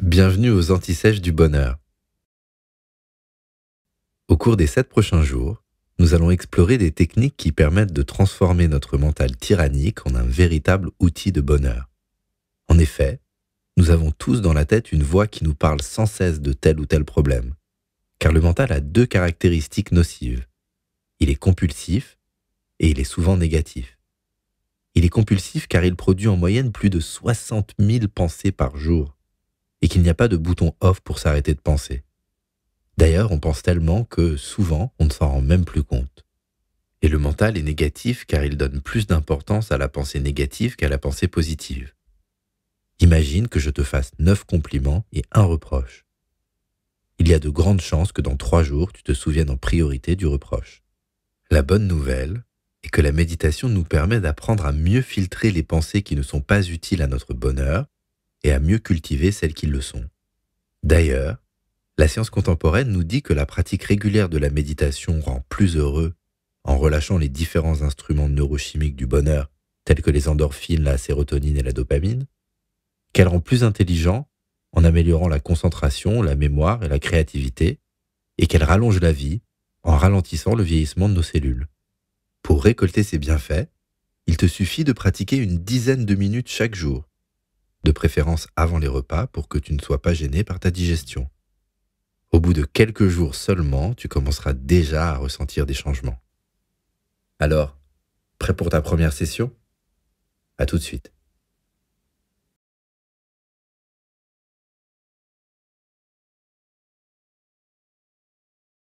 Bienvenue aux Antisèches du Bonheur. Au cours des sept prochains jours, nous allons explorer des techniques qui permettent de transformer notre mental tyrannique en un véritable outil de bonheur. En effet, nous avons tous dans la tête une voix qui nous parle sans cesse de tel ou tel problème, car le mental a deux caractéristiques nocives. Il est compulsif et il est souvent négatif. Il est compulsif car il produit en moyenne plus de 60 000 pensées par jour qu'il n'y a pas de bouton off pour s'arrêter de penser. D'ailleurs, on pense tellement que souvent, on ne s'en rend même plus compte. Et le mental est négatif car il donne plus d'importance à la pensée négative qu'à la pensée positive. Imagine que je te fasse neuf compliments et un reproche. Il y a de grandes chances que dans trois jours, tu te souviennes en priorité du reproche. La bonne nouvelle est que la méditation nous permet d'apprendre à mieux filtrer les pensées qui ne sont pas utiles à notre bonheur et à mieux cultiver celles qui le sont. D'ailleurs, la science contemporaine nous dit que la pratique régulière de la méditation rend plus heureux en relâchant les différents instruments neurochimiques du bonheur, tels que les endorphines, la sérotonine et la dopamine, qu'elle rend plus intelligent en améliorant la concentration, la mémoire et la créativité, et qu'elle rallonge la vie en ralentissant le vieillissement de nos cellules. Pour récolter ces bienfaits, il te suffit de pratiquer une dizaine de minutes chaque jour, de préférence avant les repas pour que tu ne sois pas gêné par ta digestion. Au bout de quelques jours seulement, tu commenceras déjà à ressentir des changements. Alors, prêt pour ta première session À tout de suite.